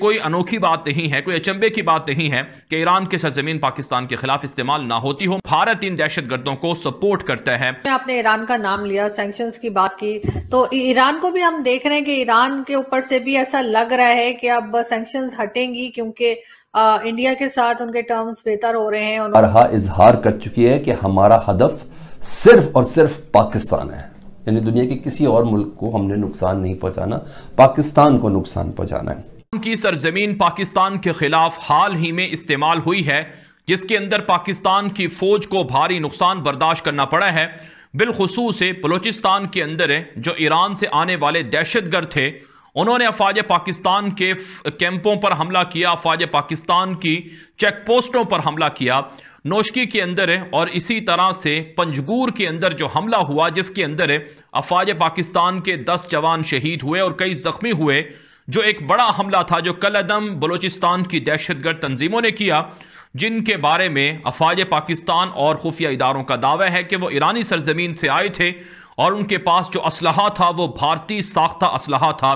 कोई अनोखी बात नहीं है कोई अचंबे की बात नहीं है कि ईरान की सरजमीन पाकिस्तान के खिलाफ इस्तेमाल ना होती हो भारत इन दहशत गर्दों को सपोर्ट करता है आपने ईरान का नाम लिया सैंक्शन की बात की तो ईरान को भी हम देख रहे हैं कि ईरान के ऊपर से भी ऐसा लग रहा है कि अब सेंक्शन हटेंगी क्योंकि इंडिया के साथ उनके टर्म्स बेहतर हो रहे हैं और इजहार कर चुकी है कि हमारा हदफ सिर्फ और सिर्फ पाकिस्तान है यानी दुनिया के किसी और मुल्क को हमने नुकसान नहीं पहुंचाना पाकिस्तान को नुकसान पहुंचाना है की सरजमीन पाकिस्तान के खिलाफ हाल ही में इस्तेमाल हुई है जिसके अंदर पाकिस्तान की फौज को भारी नुकसान बर्दाश्त करना पड़ा है बिलखसूस बलोचिस्तान के अंदर है जो ईरान से आने वाले दहशतगर्द थे उन्होंने अफवाज पाकिस्तान के कैंपों पर हमला किया अफवाज पाकिस्तान की चेक पोस्टों पर हमला किया नोशकी के अंदर है और इसी तरह से पंजगूर के अंदर जो हमला हुआ जिसके अंदर है अफवाज पाकिस्तान के 10 जवान शहीद हुए और कई जख्मी हुए जो एक बड़ा हमला था जो कलदम बलोचिस्तान की दहशतगर्द तंजीमों ने किया जिनके बारे में अफवाज पाकिस्तान और खुफिया इदारों का दावा है कि वो ईरानी सरजमीन से आए थे और उनके पास जो असलहा था वो भारतीय साख्ता असलहा था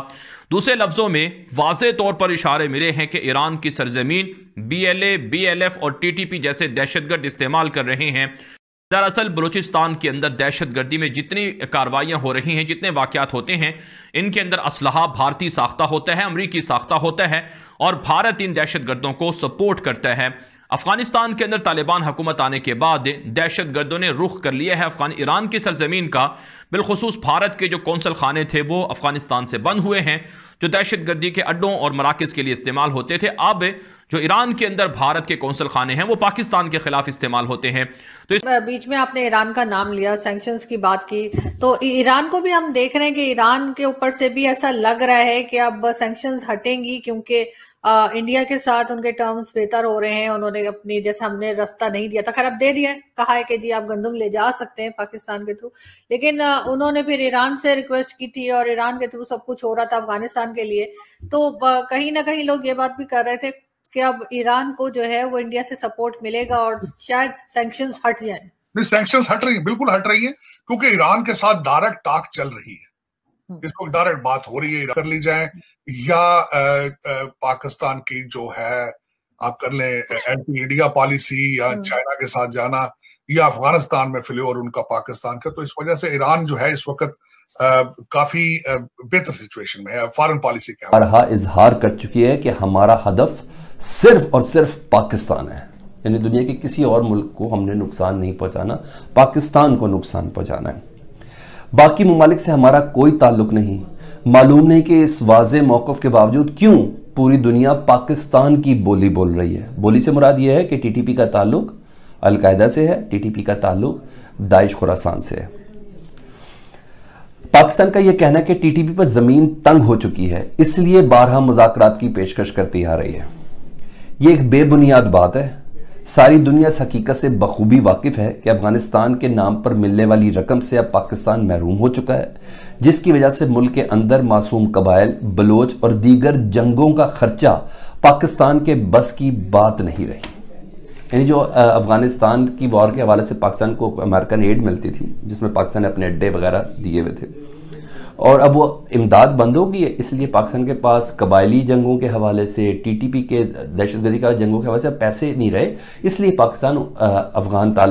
दूसरे लफ्ज़ों में वाज तौर पर इशारे मिले हैं कि ईरान की सरजमीन B L A B L F और टी टी पी जैसे दहशतगर्द इस्तेमाल कर रहे हैं दरअसल बलूचिस्तान के अंदर दहशत गर्दी में जितनी कार्रवाइयाँ हो रही हैं जितने वाक़ात होते हैं इनके अंदर असलहा भारतीय साख्ता होता है अमरीकी साख्ता होता है और भारत इन दहशत गर्दों को सपोर्ट करता है अफगानिस्तान के अंदर तालिबान हुकूमत आने के बाद दहशत गर्दों ने रुख कर लिया है अफगान ईरान की सरजमीन का बिलखसूस भारत के जो कौंसल खाने थे वो अफगानिस्तान से बंद हुए हैं जो दहशत गर्दी के अड्डों और मराकज़ के लिए इस्तेमाल होते थे अब जो ईरान के अंदर भारत के कौंसल खाने हैं वो पाकिस्तान के खिलाफ इस्तेमाल होते हैं तो इस... बीच में आपने ईरान का नाम लिया सेंक्शन की बात की तो ईरान को भी हम देख रहे हैं कि ईरान के ऊपर से भी ऐसा लग रहा है कि अब सेंक्शन हटेंगी क्योंकि इंडिया के साथ उनके टर्म्स बेहतर हो रहे हैं उन्होंने अपनी जैसे हमने रास्ता नहीं दिया था खैर अब दे दिया कहा है कि जी आप गंदम ले जा सकते हैं पाकिस्तान के थ्रू लेकिन उन्होंने फिर ईरान से रिक्वेस्ट की थी और ईरान के थ्रू सब कुछ हो रहा था अफगानिस्तान के लिए तो कहीं ना कहीं लोग ये बात भी कर रहे थे कि अब ईरान को जो है वो इंडिया से सपोर्ट मिलेगा और शायद सैंक्शन हट जाए नहीं सैंक्शन हट रही है बिल्कुल हट रही है क्योंकि ईरान के साथ डायरेक्ट टाक चल रही है हम्म। इस वक्त डायरेक्ट बात हो रही है कर ली जाए या आ, आ, पाकिस्तान की जो है आप कर लें एंटी इंडिया पॉलिसी या चाइना हम्म। के साथ जाना या अफगानिस्तान में फिले और उनका पाकिस्तान का तो इस वजह से ईरान जो है इस वक्त काफी बेहतर सिचुएशन में है फॉरन पॉलिसी के रहा इजहार कर चुकी है कि हमारा हदफ सिर्फ और सिर्फ पाकिस्तान है यानी दुनिया के किसी और मुल्क को हमने नुकसान नहीं पहुंचाना पाकिस्तान को नुकसान पहुंचाना है बाकी ममालिक से हमारा कोई ताल्लुक नहीं मालूम नहीं कि इस वाज मौक़ के बावजूद क्यों पूरी दुनिया पाकिस्तान की बोली बोल रही है बोली से मुराद यह है कि टीटीपी का ताल्लुक अलकायदा से है टीटीपी का ताल्लुक दाइश खुरासान से है पाकिस्तान का यह कहना है कि टीटीपी पर ज़मीन तंग हो चुकी है इसलिए बारह मुजाकर की पेशकश करती आ रही है यह एक बेबुनियाद बात है सारी दुनिया इस हकीकत से बखूबी वाकिफ है कि अफगानिस्तान के नाम पर मिलने वाली रकम से अब पाकिस्तान महरूम हो चुका है जिसकी वजह से मुल्क के अंदर मासूम कबाइल बलोच और दीगर जंगों का खर्चा पाकिस्तान के बस की बात नहीं रही यानी जो अफगानिस्तान की वॉर के हवाले से पाकिस्तान को अमेरिकन एड मिलती थी जिसमें पाकिस्तान ने अपने अड्डे वगैरह दिए हुए थे और अब वो इमदाद बंद होगी इसलिए पाकिस्तान के पास कबायली जंगों के हवाले से टीटीपी के दहशतगर्दी का जंगों के हवाले से पैसे नहीं रहे इसलिए पाकिस्तान अफगान ताल,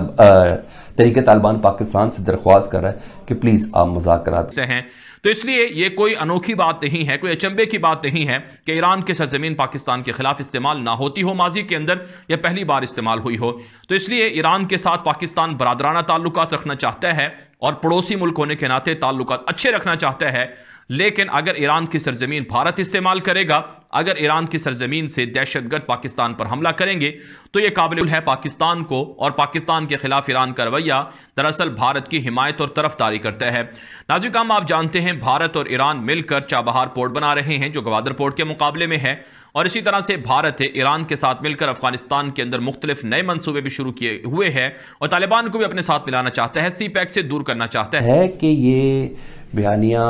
तरीके तालिबान पाकिस्तान से दरख्वास्त कर रहा है कि प्लीज़ आप मुजाकर से हैं तो इसलिए ये कोई अनोखी बात नहीं है कोई अचंबे की बात नहीं है कि ईरान के सरजमीन पाकिस्तान के खिलाफ इस्तेमाल ना होती हो माजी के अंदर या पहली बार इस्तेमाल हुई हो तो इसलिए ईरान के साथ पाकिस्तान बरदराना ताल्लुक रखना चाहता है और पड़ोसी मुल्क होने के नाते ताल्लुक अच्छे रखना चाहता है लेकिन अगर ईरान की सरजमीन भारत इस्तेमाल करेगा अगर ईरान की सरजमीन से दहशतगर्द पाकिस्तान पर हमला करेंगे तो यह काबिल है पाकिस्तान को और पाकिस्तान के खिलाफ ईरान का रवैया दरअसल भारत की हिमायत और तरफदारी करता है नाजिक आप जानते हैं भारत और ईरान मिलकर चाबहार पोर्ट बना रहे हैं जो गवादर पोर्ट के मुकाबले में है और इसी तरह से भारत ईरान के साथ मिलकर अफगानिस्तान के अंदर मुख्तलिफ नए मनसूबे भी शुरू किए हुए हैं और तालिबान को भी अपने साथ मिलाना चाहता है सी पैक से दूर करना चाहता है कि ये बयानिया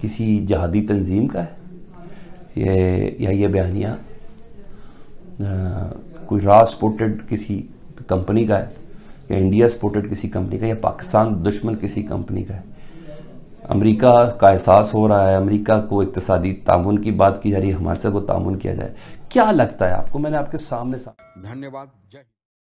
किसी जहादी तंजीम का है ये या ये बयानिया कोई रा सपोर्टेड किसी कंपनी का है या इंडिया सपोर्टेड किसी कंपनी का या पाकिस्तान दुश्मन किसी कंपनी का है अमेरिका का एहसास हो रहा है अमेरिका को इकतदी ताउन की बात की जा रही है हमारे साथ वो तामन किया जाए क्या लगता है आपको मैंने आपके सामने सामने धन्यवाद जय